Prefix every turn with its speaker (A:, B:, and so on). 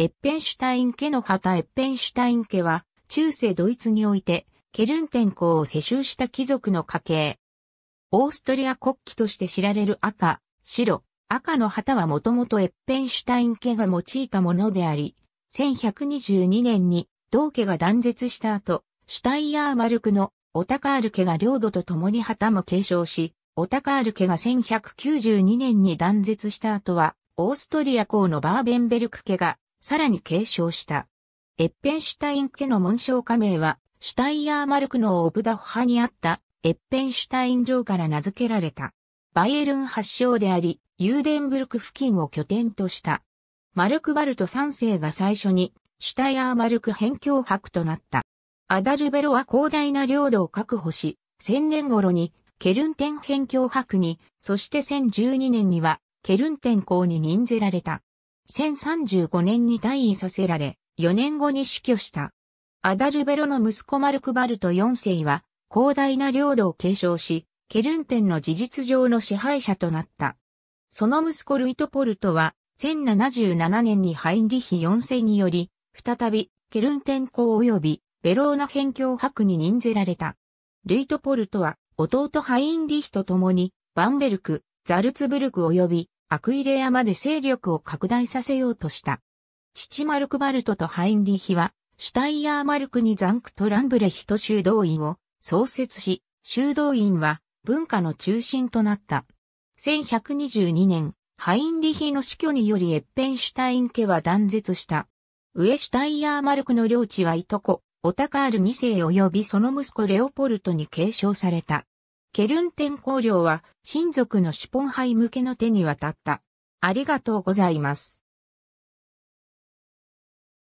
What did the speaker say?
A: エッペンシュタイン家の旗エッペンシュタイン家は、中世ドイツにおいて、ケルンテン公を世襲した貴族の家系。オーストリア国旗として知られる赤、白、赤の旗はもともとエッペンシュタイン家が用いたものであり、1122年に同家が断絶した後、シュタイヤーマルクのオタカール家が領土と共に旗も継承し、オタカール家が1192年に断絶した後は、オーストリア公のバーベンベルク家がさらに継承した。エッペンシュタイン家の紋章家名は、シュタイヤーマルクのオブダフ派にあったエッペンシュタイン城から名付けられた。バイエルン発祥であり、ユーデンブルク付近を拠点とした。マルクバルト3世が最初に、シュタイヤーマルク辺境博となった。アダルベロは広大な領土を確保し、1000年頃にケルンテン辺境博に、そして1012年にはケルンテン公に任ぜられた。1035年に退位させられ、4年後に死去した。アダルベロの息子マルクバルト4世は、広大な領土を継承し、ケルンテンの事実上の支配者となった。その息子ルイトポルトは、1077年にハインリヒ4世により、再び、ケルンテン公及び、ベローナ辺境伯に任ぜられた。ルイトポルトは、弟ハインリヒと共に、バンベルク、ザルツブルク及び、アクイレアまで勢力を拡大させようとした。父マルクバルトとハインリヒは、シュタイヤーマルクにザンクトランブレヒト修道院を創設し、修道院は文化の中心となった。1122年、ハインリヒの死去によりエッペンシュタイン家は断絶した。ウエシュタイヤーマルクの領地はいとこ、オタカール2世及びその息子レオポルトに継承された。ケルン天皇陵は親族のシュポンハイ向けの手に渡った。ありがとうございます。